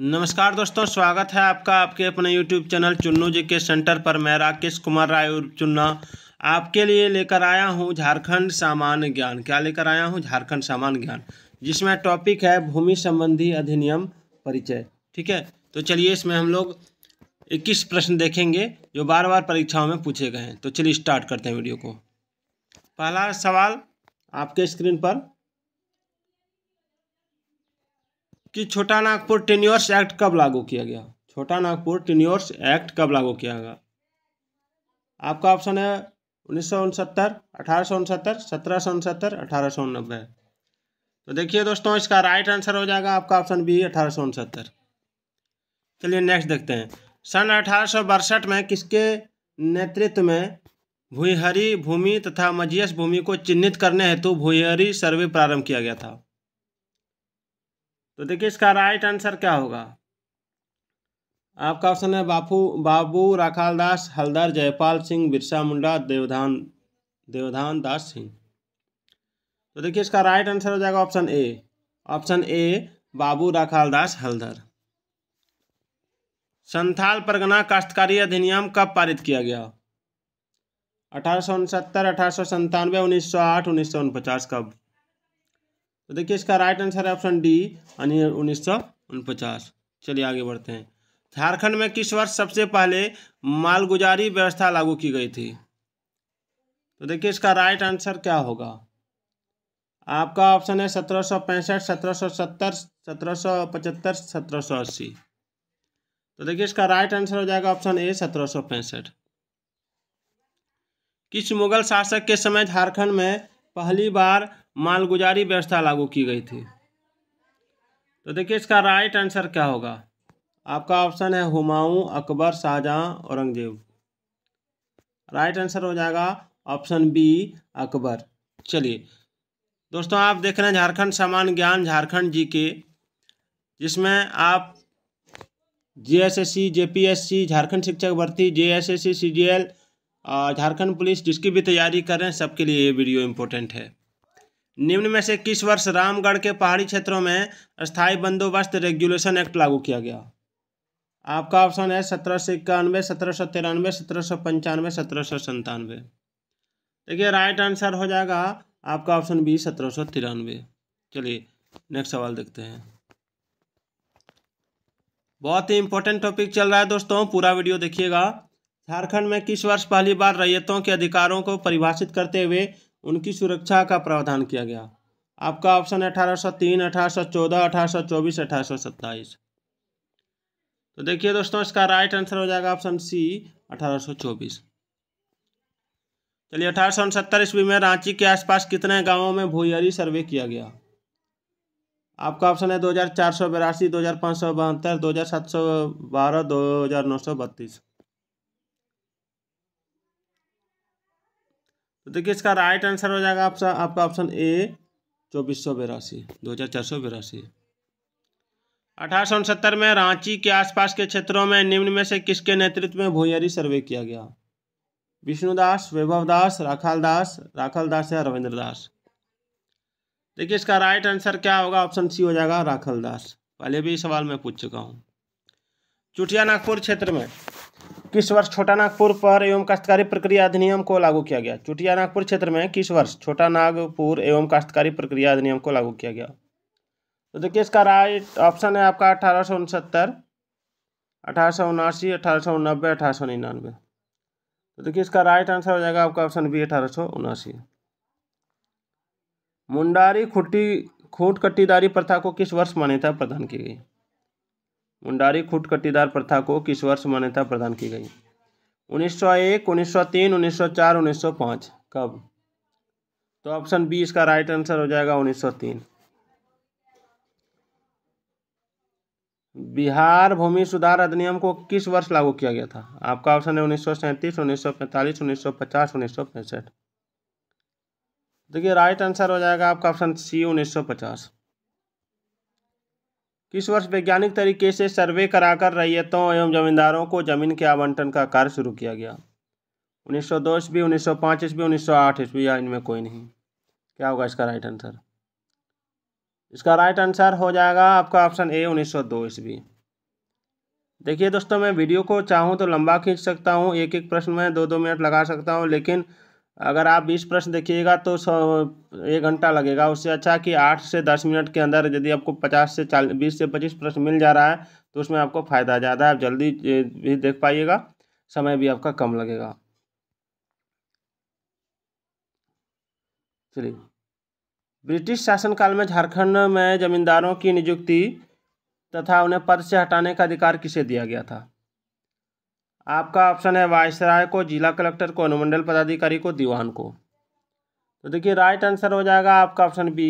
नमस्कार दोस्तों स्वागत है आपका आपके अपने यूट्यूब चैनल चुन्नू जी के सेंटर पर मैं राकेश कुमार राय चुन्ना आपके लिए लेकर आया हूँ झारखंड सामान्य ज्ञान क्या लेकर आया हूँ झारखंड सामान्य ज्ञान जिसमें टॉपिक है भूमि संबंधी अधिनियम परिचय ठीक है तो चलिए इसमें हम लोग इक्कीस प्रश्न देखेंगे जो बार बार परीक्षाओं में पूछे गए हैं तो चलिए स्टार्ट करते हैं वीडियो को पहला सवाल आपके स्क्रीन पर कि छोटा नागपुर टेन्योर्स एक्ट कब लागू किया गया छोटा नागपुर टेन्योर्स एक्ट कब लागू किया गया आपका ऑप्शन है उन्नीस सौ उनसत्तर अठारह सौ उनसत्तर सत्रह सौ उनसत्तर अठारह सौ नब्बे तो देखिए दोस्तों इसका राइट आंसर हो जाएगा आपका ऑप्शन बी अठारह सौ उनसत्तर चलिए नेक्स्ट देखते हैं सन अठारह में किसके नेतृत्व में भूहरी भूमि तथा मजियस भूमि को चिन्हित करने हेतु भूहरी सर्वे प्रारंभ किया गया था तो देखिए इसका राइट आंसर क्या होगा आपका ऑप्शन है बापू बाबू राखाल दास हलदार जयपाल सिंह बिरसा मुंडा देवधान देवधान दास सिंह तो देखिए इसका राइट आंसर हो जाएगा option A option A Babu Rakhal Das Haldar Santhal Pargana काश्तकारी अधिनियम कब पारित किया गया अठारह सौ उनसत्तर अठारह सौ संतानवे उन्नीस सौ आठ उन्नीस सौ उनपचास कब तो देखिए इसका राइट आंसर है ऑप्शन डी यानी उन्नीस सौ उनपचास चलिए आगे बढ़ते हैं झारखंड में किस वर्ष सबसे पहले मालगुजारी व्यवस्था लागू की गई थी तो देखिए इसका राइट आंसर क्या होगा आपका ऑप्शन है सत्रह सौ पैंसठ सत्रह सौ सत्तर सत्रह सौ पचहत्तर सत्रह सौ अस्सी तो देखिए इसका राइट आंसर हो जाएगा ऑप्शन ए सत्रह सौ पैंसठ किस मुगल शासक के समय झारखंड में पहली बार मालगुजारी व्यवस्था लागू की गई थी तो देखिए इसका राइट आंसर क्या होगा आपका ऑप्शन है हुमायूं अकबर शाहजहां औरंगजेब राइट आंसर हो जाएगा ऑप्शन बी अकबर चलिए दोस्तों आप देख रहे हैं झारखंड सामान्य ज्ञान झारखंड जी के जिसमें आप J S S C J P S C Jharkhand शिक्षक भर्ती J S S C C G L Jharkhand police जिसकी भी तैयारी कर रहे हैं सबके लिए ये वीडियो इम्पोर्टेंट है निम्न में से किस वर्ष रामगढ़ के पहाड़ी क्षेत्रों में स्थायी बंदोबस्त रेगुलेशन एक्ट लागू किया गया आपका ऑप्शन है सत्रह सौ इक्यानवे सत्रह सौ तिरानवे सत्रह सौ पंचानवे सत्रह सौ संतानवे देखिए राइट आंसर हो जाएगा आपका ऑप्शन बी सत्रह सौ तिरानवे चलिए नेक्स्ट सवाल देखते हैं बहुत ही इंपॉर्टेंट टॉपिक चल रहा है दोस्तों पूरा वीडियो देखिएगा झारखंड में किस वर्ष पहली बार रैयतों के अधिकारों को परिभाषित करते हुए उनकी सुरक्षा का प्रावधान किया गया आपका ऑप्शन है अठारह सौ तीन अठारह सौ चौदह अठारह सौ चौबीस अठारह सौ सत्ताईस तो देखिए दोस्तों इसका राइट आंसर हो जाएगा ऑप्शन सी अठारह सौ चौबीस चलिए अठारह सौ उनसत्तर ईस्वी में रांची के आसपास कितने गांवों में भूयरी सर्वे किया गया आपका ऑप्शन है दो हज़ार चार सौ बिरासी दो हज़ार पाँच सौ बहत्तर दो हज़ार सात सौ बारह दो हज़ार नौ सौ बत्तीस तो देखिए इसका राइट आंसर हो जाएगा आपका आपका ऑप्शन ए चौबीस सौ बिरासी दो हज़ार चार सौ बिरासी अठारह सौ उनसत्तर में रांची के आसपास के क्षेत्रों में निम्न में से किसके नेतृत्व में भूयरी सर्वे किया गया विष्णुदास वैभव दास राखाल दास राखाल दास या रविंद्र दास देखिए इसका राइट आंसर क्या होगा ऑप्शन सी हो जाएगा राखल दास पहले भी सवाल मैं पूछ चुका हूँ चुटिया नागपुर क्षेत्र में किस वर्ष छोटा नागपुर पर एवं काश्तकारी प्रक्रिया अधिनियम को लागू किया गया चुटिया नागपुर क्षेत्र में किस वर्ष छोटा नागपुर एवं काश्तकारी प्रक्रिया अधिनियम को लागू किया गया तो देखिए इसका राइट ऑप्शन है आपका अठारह सौ उनसत्तर अठारह सौ उनासी अठारह सौ नब्बे अठारह सौ निन्यानवे तो देखिए इसका राइट आंसर हो जाएगा आपका ऑप्शन बी अठारह सौ उनासी मुंडारी खुट्टी खूट कट्टीदारी प्रथा को किस वर्ष मान्यता प्रदान की गई मुंडारी खुट कट्टीदार प्रथा को किस वर्ष मान्यता प्रदान की गई 1901, 1903, 1904, 1905 कब तो ऑप्शन बी इसका राइट आंसर हो जाएगा 1903 बिहार भूमि सुधार अधिनियम को किस वर्ष लागू किया गया था आपका ऑप्शन है उन्नीस सौ सैंतीस उन्नीस सौ पैंतालीस उन्नीस सौ पचास उन्नीस सौ पैंसठ देखिए राइट आंसर हो जाएगा आपका ऑप्शन सी उन्नीस सौ पचास इस वर्ष वैज्ञानिक तरीके से सर्वे कराकर रैयतों एवं जमींदारों को जमीन के आवंटन का कार्य शुरू किया गया उन्नीस सौ दो ईस्वी उन्नीस सौ पाँच ईस्वी उन्नीस सौ आठ ईस्वी या इनमें कोई नहीं क्या होगा इसका राइट आंसर इसका राइट आंसर हो जाएगा आपका ऑप्शन ए उन्नीस सौ दो ईस्वी देखिए दोस्तों मैं वीडियो को चाहूँ तो लंबा खींच सकता हूँ एक एक प्रश्न में दो दो मिनट लगा सकता हूँ लेकिन अगर आप बीस प्रश्न देखिएगा तो सौ एक घंटा लगेगा उससे अच्छा कि आठ से दस मिनट के अंदर यदि आपको पचास से चालीस बीस से पच्चीस प्रश्न मिल जा रहा है तो उसमें आपको फ़ायदा ज़्यादा है आप जल्दी भी देख पाइएगा समय भी आपका कम लगेगा चलिए ब्रिटिश शासनकाल में झारखंड में जमींदारों की नियुक्ति तथा उन्हें पद से हटाने का अधिकार किसे दिया गया था आपका ऑप्शन है वायसराय को जिला कलेक्टर को अनुमंडल पदाधिकारी को दीवान को तो देखिए राइट आंसर हो जाएगा आपका ऑप्शन बी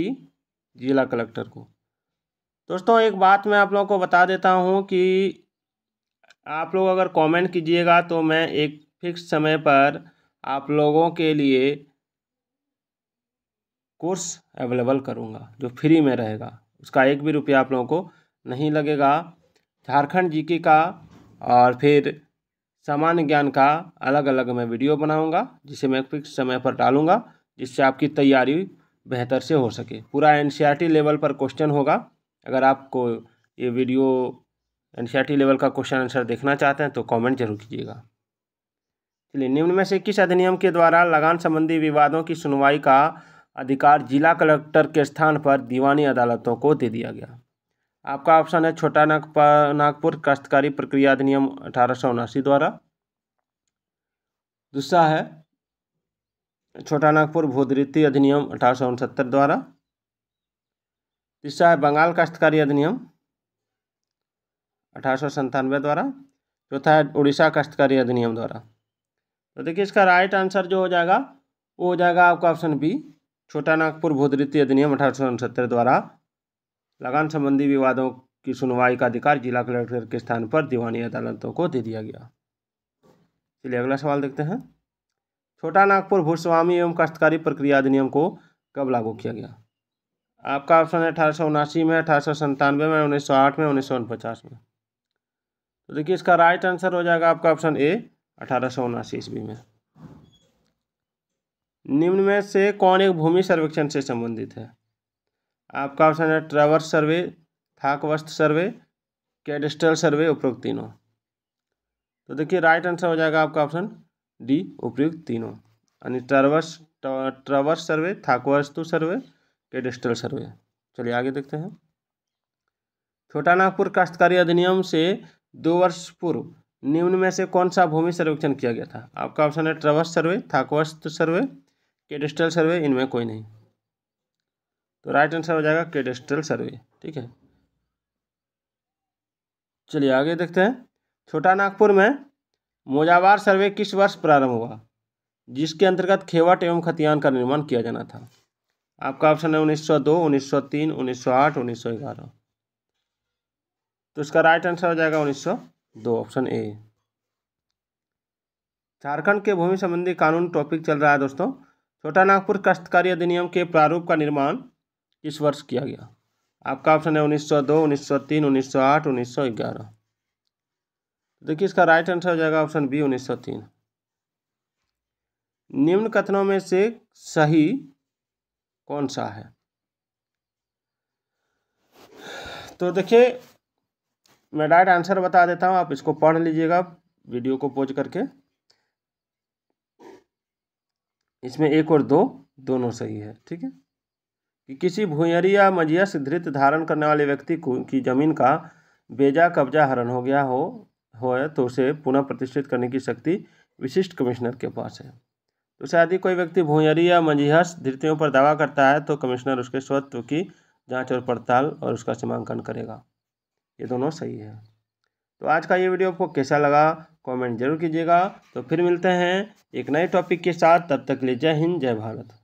जिला कलेक्टर को दोस्तों एक बात मैं आप लोगों को बता देता हूँ कि आप लोग अगर कमेंट कीजिएगा तो मैं एक फिक्स समय पर आप लोगों के लिए कोर्स अवेलेबल करूँगा जो फ्री में रहेगा उसका एक भी रुपया आप लोगों को नहीं लगेगा झारखंड जीके का और फिर सामान्य ज्ञान का अलग अलग मैं वीडियो बनाऊंगा जिसे मैं फिक्स समय पर डालूंगा जिससे आपकी तैयारी बेहतर से हो सके पूरा एन लेवल e पर क्वेश्चन होगा अगर आपको ये वीडियो एन लेवल e का क्वेश्चन आंसर देखना चाहते हैं तो कमेंट जरूर कीजिएगा चलिए निम्न में से किस अधिनियम के द्वारा लगान संबंधी विवादों की सुनवाई का अधिकार जिला कलेक्टर के स्थान पर दीवानी अदालतों को दे दिया गया आपका ऑप्शन है छोटा नागपा नागपुर काश्तकारी प्रक्रिया अधिनियम अठारह द्वारा दूसरा है छोटा नागपुर भूदृति अधिनियम अठारह द्वारा तीसरा है बंगाल काश्तकारी अधिनियम अठारह द्वारा चौथा है उड़ीसा काश्तकारी अधिनियम द्वारा तो देखिए इसका राइट आंसर जो हो जाएगा वो हो जाएगा आपका ऑप्शन बी छोटा नागपुर भूदृति अधिनियम अठारह द्वारा लगान संबंधी विवादों की सुनवाई का अधिकार जिला कलेक्टर के स्थान पर दीवानी अदालतों को दे दिया गया चलिए अगला सवाल देखते हैं छोटा नागपुर भूस्वामी एवं काश्तकारी प्रक्रिया अधिनियम को कब लागू किया गया आपका ऑप्शन है अठारह सौ उनासी में अठारह सौ में उन्नीस सौ आठ में उन्नीस सौ में तो देखिए इसका राइट आंसर हो जाएगा आपका ऑप्शन ए अठारह सौ उनासी ईस्वी में निम्न में से कौन एक भूमि सर्वेक्षण से संबंधित है आपका ऑप्शन है ट्रेवर्स सर्वे थाकवस्त सर्वे कैडिस्टल सर्वे उपयुक्त तीनों तो देखिए राइट आंसर हो जाएगा आपका ऑप्शन डी उपयुक्त तीनों यानी ट्रेवर्स ट्रेवर्स सर्वे वस्तु सर्वे कैडिस्टल सर्वे चलिए आगे देखते हैं छोटा नागपुर काश्तकारी अधिनियम से दो वर्ष पूर्व निम्न में से कौन सा भूमि सर्वेक्षण किया गया था आपका ऑप्शन है ट्रेवर्स सर्वे थाकवस्त सर्वे केडिस्टल सर्वे इनमें कोई नहीं तो राइट आंसर हो जाएगा केडेस्ट्रल सर्वे ठीक है चलिए आगे देखते हैं छोटा नागपुर में मोजावार सर्वे किस वर्ष प्रारंभ हुआ जिसके अंतर्गत खेवट एवं खतियान का निर्माण किया जाना था आपका ऑप्शन है 1902, 1903, 1908, 1911 तो इसका राइट आंसर हो जाएगा 1902 ऑप्शन ए झारखंड के भूमि संबंधी कानून टॉपिक चल रहा है दोस्तों छोटा नागपुर कष्टकारी अधिनियम के प्रारूप का निर्माण किस वर्ष किया गया आपका ऑप्शन है 1902, 1903, 1908, 1911। देखिए इसका राइट आंसर हो जाएगा ऑप्शन बी 1903। निम्न कथनों में से सही कौन सा है तो देखिए मैं राइट आंसर बता देता हूँ आप इसको पढ़ लीजिएगा वीडियो को पोज करके इसमें एक और दो दोनों सही है ठीक है कि किसी भूयरी या मजियस धृत धारण करने वाले व्यक्ति को की जमीन का बेजा कब्जा हरण हो गया हो हो तो उसे पुनः प्रतिष्ठित करने की शक्ति विशिष्ट कमिश्नर के पास है तो शायद ही कोई व्यक्ति भूयरी या मजिहस धृतियों पर दावा करता है तो कमिश्नर उसके स्वत्व की जांच और पड़ताल और उसका सीमांकन करेगा ये दोनों सही है तो आज का ये वीडियो आपको कैसा लगा कमेंट जरूर कीजिएगा तो फिर मिलते हैं एक नए टॉपिक के साथ तब तक के लिए जय हिंद जय भारत